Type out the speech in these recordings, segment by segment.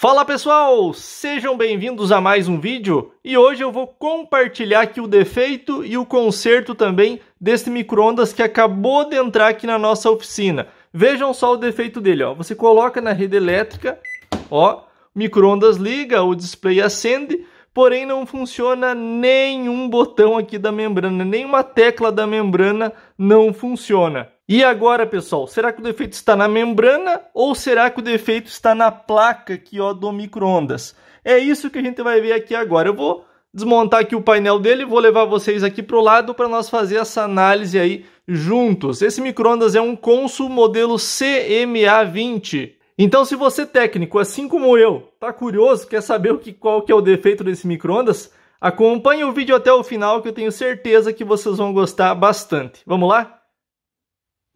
Fala pessoal, sejam bem-vindos a mais um vídeo e hoje eu vou compartilhar aqui o defeito e o conserto também desse micro-ondas que acabou de entrar aqui na nossa oficina. Vejam só o defeito dele, ó. você coloca na rede elétrica, ó, microondas micro-ondas liga, o display acende, porém não funciona nenhum botão aqui da membrana, nenhuma tecla da membrana não funciona. E agora, pessoal, será que o defeito está na membrana ou será que o defeito está na placa aqui, ó, do microondas? É isso que a gente vai ver aqui agora. Eu vou desmontar aqui o painel dele, vou levar vocês aqui para o lado para nós fazer essa análise aí juntos. Esse microondas é um Consul modelo CMA20. Então, se você técnico, assim como eu, tá curioso, quer saber o que, qual que é o defeito desse microondas, acompanhe o vídeo até o final que eu tenho certeza que vocês vão gostar bastante. Vamos lá?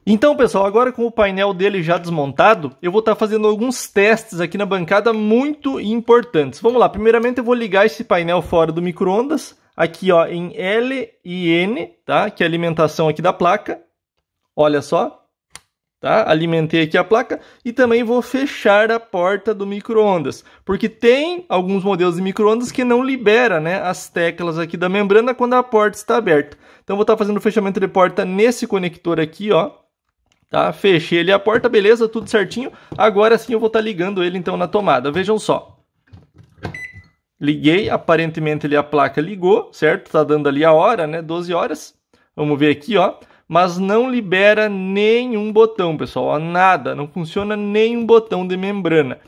Então, pessoal, agora com o painel dele já desmontado, eu vou estar tá fazendo alguns testes aqui na bancada muito importantes. Vamos lá, primeiramente eu vou ligar esse painel fora do micro-ondas, aqui ó, em L e N, tá? que é a alimentação aqui da placa. Olha só, tá? alimentei aqui a placa e também vou fechar a porta do micro-ondas, porque tem alguns modelos de micro-ondas que não libera né, as teclas aqui da membrana quando a porta está aberta. Então, vou estar tá fazendo o fechamento de porta nesse conector aqui, ó, Tá? Fechei ali a porta, beleza, tudo certinho. Agora sim eu vou estar tá ligando ele então na tomada. Vejam só. Liguei, aparentemente ali a placa ligou, certo? Tá dando ali a hora, né? 12 horas. Vamos ver aqui, ó. Mas não libera nenhum botão, pessoal. Ó, nada, não funciona nenhum botão de membrana.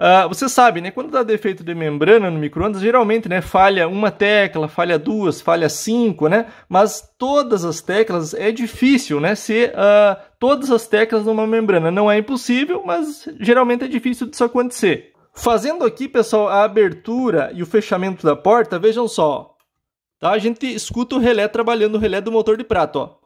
Uh, você sabe, né? Quando dá defeito de membrana no microondas, geralmente, né? Falha uma tecla, falha duas, falha cinco, né? Mas todas as teclas é difícil, né? Ser uh, ah, todas as teclas numa membrana. Não é impossível, mas geralmente é difícil disso acontecer. Fazendo aqui, pessoal, a abertura e o fechamento da porta, vejam só. Tá? A gente escuta o relé trabalhando, o relé do motor de prato, ó.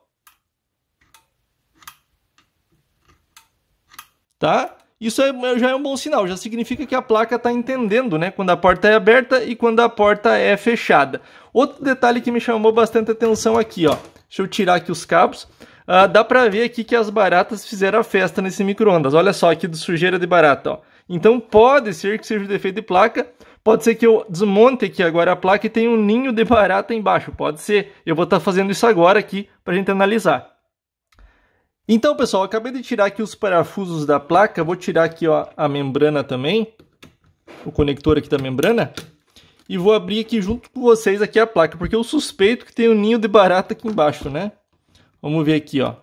Tá? Isso é, já é um bom sinal, já significa que a placa está entendendo, né? Quando a porta é aberta e quando a porta é fechada. Outro detalhe que me chamou bastante atenção aqui, ó. Deixa eu tirar aqui os cabos. Uh, dá para ver aqui que as baratas fizeram a festa nesse micro-ondas. Olha só aqui do sujeira de barata, ó. Então pode ser que seja o defeito de placa, pode ser que eu desmonte aqui agora a placa e tenha um ninho de barata embaixo, pode ser. Eu vou estar tá fazendo isso agora aqui para a gente analisar. Então, pessoal, acabei de tirar aqui os parafusos da placa. Vou tirar aqui ó, a membrana também, o conector aqui da membrana. E vou abrir aqui junto com vocês aqui a placa, porque eu suspeito que tem um ninho de barata aqui embaixo, né? Vamos ver aqui, ó.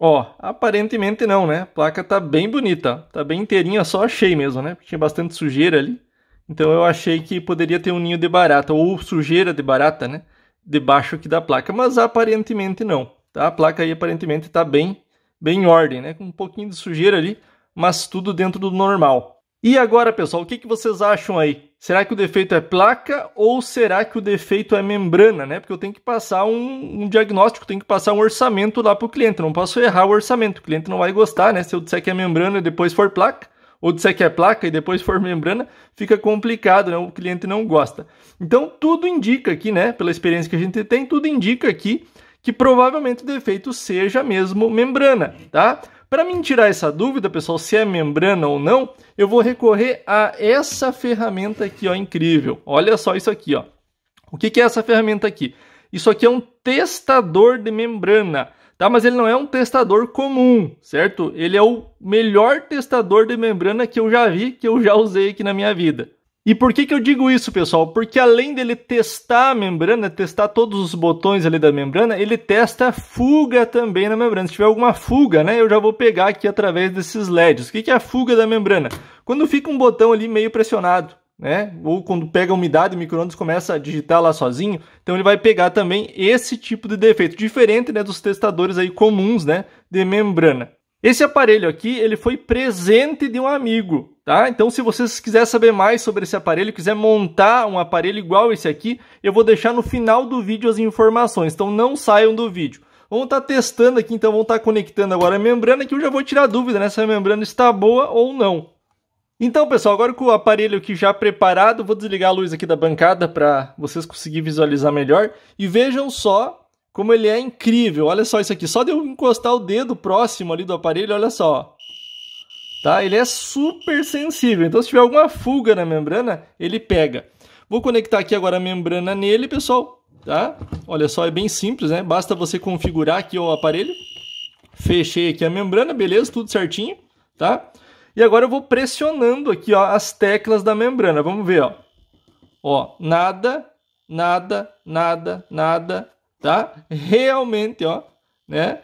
Ó, aparentemente não, né? A placa tá bem bonita, tá bem inteirinha, só achei mesmo, né? Porque tinha bastante sujeira ali. Então eu achei que poderia ter um ninho de barata, ou sujeira de barata, né? debaixo aqui da placa, mas aparentemente não. Tá? A placa aí aparentemente está bem, bem em ordem, né? com um pouquinho de sujeira ali, mas tudo dentro do normal. E agora, pessoal, o que, que vocês acham aí? Será que o defeito é placa ou será que o defeito é membrana, né? Porque eu tenho que passar um, um diagnóstico, tenho que passar um orçamento lá para o cliente. não posso errar o orçamento, o cliente não vai gostar, né? Se eu disser que é membrana e depois for placa, ou disser que é placa e depois for membrana, fica complicado, né? O cliente não gosta. Então, tudo indica aqui, né? Pela experiência que a gente tem, tudo indica aqui que provavelmente o defeito seja mesmo membrana, tá? Para me tirar essa dúvida, pessoal, se é membrana ou não, eu vou recorrer a essa ferramenta aqui, ó, incrível. Olha só isso aqui, ó. O que, que é essa ferramenta aqui? Isso aqui é um testador de membrana tá? Mas ele não é um testador comum, certo? Ele é o melhor testador de membrana que eu já vi, que eu já usei aqui na minha vida. E por que, que eu digo isso, pessoal? Porque além dele testar a membrana, testar todos os botões ali da membrana, ele testa a fuga também na membrana. Se tiver alguma fuga, né, eu já vou pegar aqui através desses LEDs. O que, que é a fuga da membrana? Quando fica um botão ali meio pressionado, né? Ou quando pega umidade, o micro-ondas começa a digitar lá sozinho. Então ele vai pegar também esse tipo de defeito, diferente né, dos testadores aí comuns, né, de membrana. Esse aparelho aqui, ele foi presente de um amigo, tá? Então se vocês quiser saber mais sobre esse aparelho, quiser montar um aparelho igual esse aqui, eu vou deixar no final do vídeo as informações. Então não saiam do vídeo. Vamos estar tá testando aqui, então vamos estar tá conectando agora a membrana que eu já vou tirar dúvida né, se a membrana está boa ou não. Então, pessoal, agora com o aparelho aqui já preparado, vou desligar a luz aqui da bancada para vocês conseguirem visualizar melhor. E vejam só como ele é incrível. Olha só isso aqui. Só de eu encostar o dedo próximo ali do aparelho, olha só. Tá? Ele é super sensível. Então, se tiver alguma fuga na membrana, ele pega. Vou conectar aqui agora a membrana nele, pessoal. Tá? Olha só, é bem simples, né? Basta você configurar aqui o aparelho. Fechei aqui a membrana, beleza, tudo certinho. Tá? E agora eu vou pressionando aqui ó, as teclas da membrana. Vamos ver, ó. Ó, nada, nada, nada, nada, tá? Realmente, ó, né?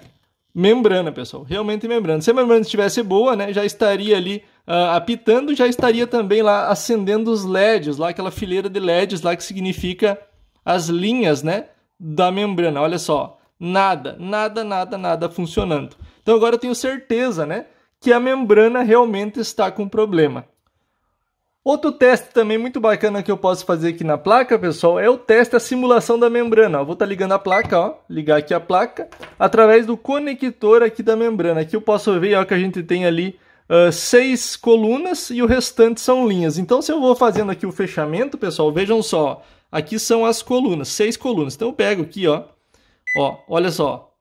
Membrana, pessoal. Realmente membrana. Se a membrana estivesse boa, né, já estaria ali uh, apitando, já estaria também lá acendendo os LEDs, lá aquela fileira de LEDs lá que significa as linhas, né, da membrana. Olha só, nada, nada, nada, nada funcionando. Então agora eu tenho certeza, né, que a membrana realmente está com problema. Outro teste também muito bacana que eu posso fazer aqui na placa, pessoal, é o teste da simulação da membrana. Eu vou estar tá ligando a placa, ó, ligar aqui a placa, através do conector aqui da membrana. Aqui eu posso ver ó, que a gente tem ali uh, seis colunas e o restante são linhas. Então, se eu vou fazendo aqui o fechamento, pessoal, vejam só, aqui são as colunas, seis colunas. Então, eu pego aqui, ó, ó olha só,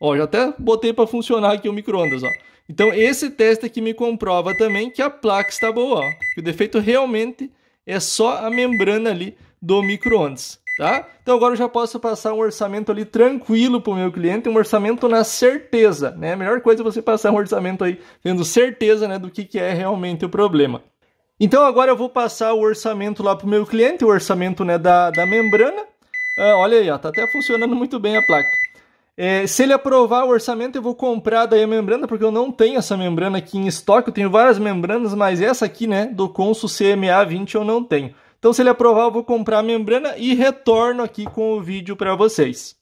Ó, já até botei para funcionar aqui o micro-ondas, ó. Então esse teste aqui me comprova também que a placa está boa, ó. Que o defeito realmente é só a membrana ali do micro-ondas, tá? Então agora eu já posso passar um orçamento ali tranquilo para o meu cliente, um orçamento na certeza, né? A melhor coisa é você passar um orçamento aí tendo certeza né, do que, que é realmente o problema. Então agora eu vou passar o orçamento lá para o meu cliente, o orçamento né, da, da membrana. Ah, olha aí, ó, tá até funcionando muito bem a placa. É, se ele aprovar o orçamento, eu vou comprar daí a membrana, porque eu não tenho essa membrana aqui em estoque. Eu tenho várias membranas, mas essa aqui, né, do Consul CMA20 eu não tenho. Então, se ele aprovar, eu vou comprar a membrana e retorno aqui com o vídeo para vocês.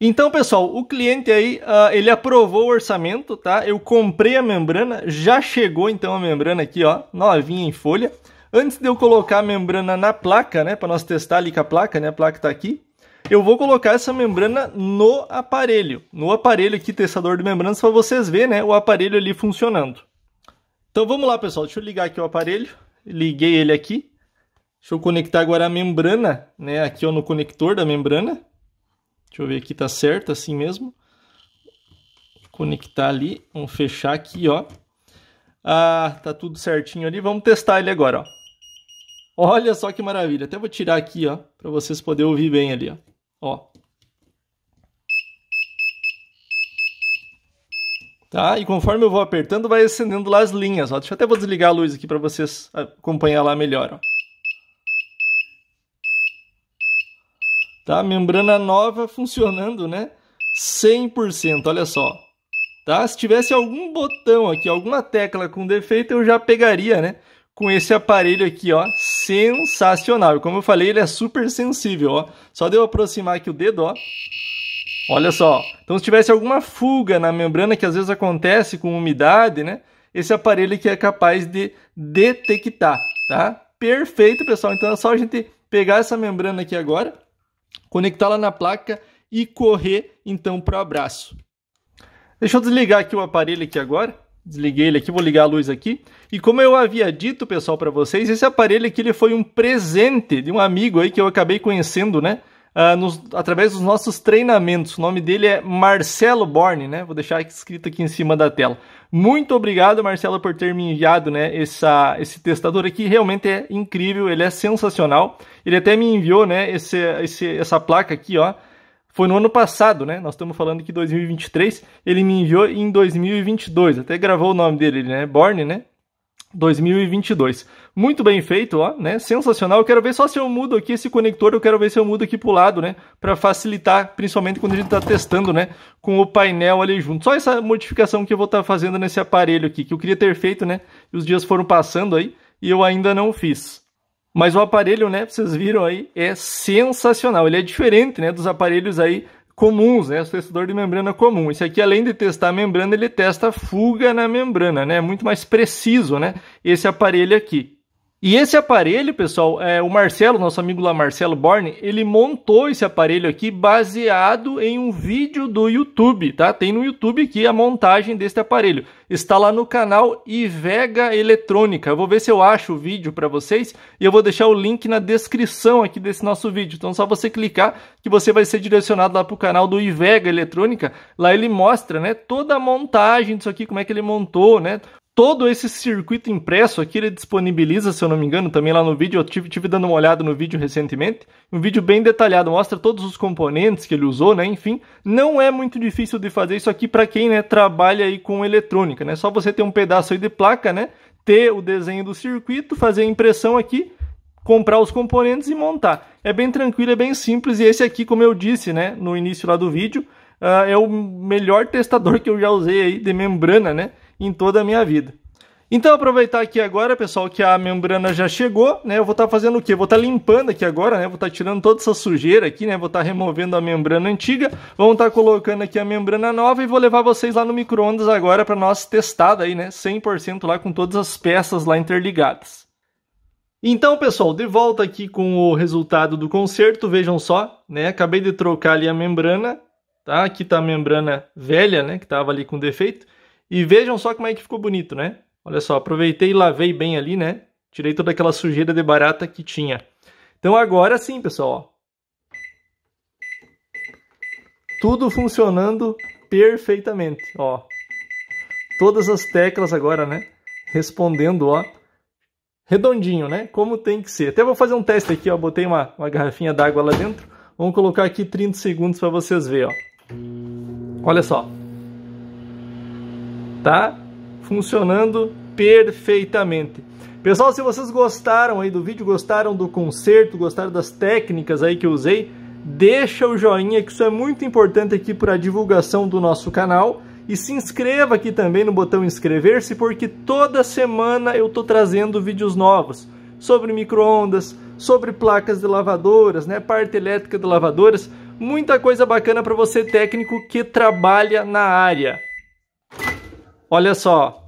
Então, pessoal, o cliente aí, uh, ele aprovou o orçamento, tá? Eu comprei a membrana, já chegou então a membrana aqui, ó, novinha em folha. Antes de eu colocar a membrana na placa, né, para nós testar ali com a placa, né, a placa está aqui eu vou colocar essa membrana no aparelho. No aparelho aqui, testador de membranas, para vocês verem né, o aparelho ali funcionando. Então vamos lá, pessoal. Deixa eu ligar aqui o aparelho. Liguei ele aqui. Deixa eu conectar agora a membrana, né? Aqui ó, no conector da membrana. Deixa eu ver aqui, tá certo assim mesmo. Conectar ali. Vamos fechar aqui, ó. Ah, tá tudo certinho ali. Vamos testar ele agora, ó. Olha só que maravilha. Até vou tirar aqui, ó, para vocês poderem ouvir bem ali, ó. Ó. Tá? E conforme eu vou apertando, vai acendendo lá as linhas, ó. Deixa eu até vou desligar a luz aqui para vocês acompanhar lá melhor, ó. Tá? Membrana nova funcionando, né? 100%, olha só. Tá? Se tivesse algum botão aqui, alguma tecla com defeito, eu já pegaria, né? com esse aparelho aqui, ó, sensacional. como eu falei, ele é super sensível, ó. Só de eu aproximar aqui o dedo, ó. Olha só. Então, se tivesse alguma fuga na membrana, que às vezes acontece com umidade, né? Esse aparelho aqui é capaz de detectar, tá? Perfeito, pessoal. Então, é só a gente pegar essa membrana aqui agora, conectá-la na placa e correr, então, para o abraço. Deixa eu desligar aqui o aparelho aqui agora. Desliguei ele aqui, vou ligar a luz aqui. E como eu havia dito, pessoal, para vocês, esse aparelho aqui ele foi um presente de um amigo aí que eu acabei conhecendo, né? Uh, nos, através dos nossos treinamentos. O nome dele é Marcelo Borne, né? Vou deixar escrito aqui em cima da tela. Muito obrigado, Marcelo, por ter me enviado né, essa, esse testador aqui. Realmente é incrível, ele é sensacional. Ele até me enviou né, esse, esse, essa placa aqui, ó foi no ano passado, né? Nós estamos falando que 2023 ele me enviou em 2022. Até gravou o nome dele, né? Born, né? 2022. Muito bem feito, ó, né? Sensacional. Eu quero ver só se eu mudo aqui esse conector, eu quero ver se eu mudo aqui pro lado, né, para facilitar, principalmente quando a gente tá testando, né, com o painel ali junto. Só essa modificação que eu vou estar tá fazendo nesse aparelho aqui, que eu queria ter feito, né? E os dias foram passando aí e eu ainda não fiz. Mas o aparelho, né, vocês viram aí, é sensacional. Ele é diferente, né, dos aparelhos aí comuns, né, testador de membrana comum. Esse aqui, além de testar a membrana, ele testa fuga na membrana, né, muito mais preciso, né, esse aparelho aqui. E esse aparelho, pessoal, é, o Marcelo, nosso amigo lá, Marcelo Borne, ele montou esse aparelho aqui baseado em um vídeo do YouTube, tá? Tem no YouTube aqui a montagem deste aparelho. Está lá no canal Ivega Eletrônica. Eu vou ver se eu acho o vídeo para vocês e eu vou deixar o link na descrição aqui desse nosso vídeo. Então, só você clicar que você vai ser direcionado lá para o canal do Ivega Eletrônica. Lá ele mostra, né, toda a montagem disso aqui, como é que ele montou, né? todo esse circuito impresso aqui ele disponibiliza, se eu não me engano, também lá no vídeo. Eu tive, tive dando uma olhada no vídeo recentemente. Um vídeo bem detalhado, mostra todos os componentes que ele usou, né? Enfim, não é muito difícil de fazer isso aqui para quem né, trabalha aí com eletrônica, né? Só você ter um pedaço aí de placa, né? Ter o desenho do circuito, fazer a impressão aqui, comprar os componentes e montar. É bem tranquilo, é bem simples. E esse aqui, como eu disse, né? No início lá do vídeo, uh, é o melhor testador que eu já usei aí de membrana, né? em toda a minha vida. Então, aproveitar aqui agora, pessoal, que a membrana já chegou, né? Eu vou estar tá fazendo o quê? vou estar tá limpando aqui agora, né? Vou estar tá tirando toda essa sujeira aqui, né? Vou estar tá removendo a membrana antiga, vamos estar tá colocando aqui a membrana nova e vou levar vocês lá no micro-ondas agora para nós testar daí, né? 100% lá com todas as peças lá interligadas. Então, pessoal, de volta aqui com o resultado do conserto, vejam só, né? Acabei de trocar ali a membrana, tá? Aqui está a membrana velha, né, que estava ali com defeito. E vejam só como é que ficou bonito, né? Olha só, aproveitei e lavei bem ali, né? Tirei toda aquela sujeira de barata que tinha. Então agora sim, pessoal. Tudo funcionando perfeitamente, ó. Todas as teclas agora, né? Respondendo, ó. Redondinho, né? Como tem que ser. Até vou fazer um teste aqui, ó. Botei uma, uma garrafinha d'água lá dentro. Vamos colocar aqui 30 segundos para vocês verem, ó. Olha só. Tá funcionando perfeitamente. Pessoal, se vocês gostaram aí do vídeo, gostaram do conserto gostaram das técnicas aí que eu usei, deixa o joinha que isso é muito importante aqui para a divulgação do nosso canal. E se inscreva aqui também no botão inscrever-se, porque toda semana eu estou trazendo vídeos novos sobre microondas, sobre placas de lavadoras, né, parte elétrica de lavadoras, muita coisa bacana para você técnico que trabalha na área. Olha só,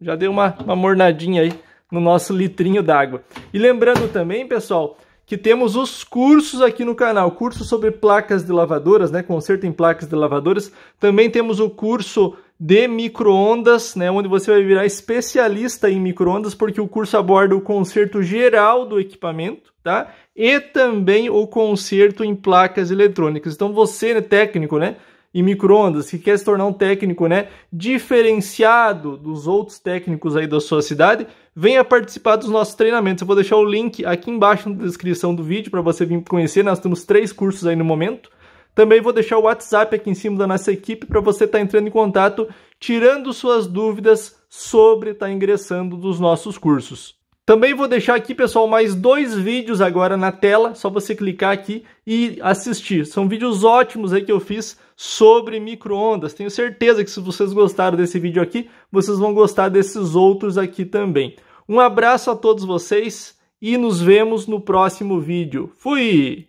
já deu uma, uma mornadinha aí no nosso litrinho d'água. E lembrando também, pessoal, que temos os cursos aqui no canal, curso sobre placas de lavadoras, né, conserto em placas de lavadoras. Também temos o curso de microondas, né, onde você vai virar especialista em microondas, porque o curso aborda o conserto geral do equipamento, tá? E também o conserto em placas eletrônicas. Então você, é técnico, né, e microondas, que quer se tornar um técnico, né, diferenciado dos outros técnicos aí da sua cidade, venha participar dos nossos treinamentos. Eu vou deixar o link aqui embaixo na descrição do vídeo para você vir conhecer. Nós temos três cursos aí no momento. Também vou deixar o WhatsApp aqui em cima da nossa equipe para você estar tá entrando em contato, tirando suas dúvidas sobre estar tá ingressando dos nossos cursos. Também vou deixar aqui, pessoal, mais dois vídeos agora na tela, só você clicar aqui e assistir. São vídeos ótimos aí que eu fiz sobre microondas. Tenho certeza que se vocês gostaram desse vídeo aqui, vocês vão gostar desses outros aqui também. Um abraço a todos vocês e nos vemos no próximo vídeo. Fui!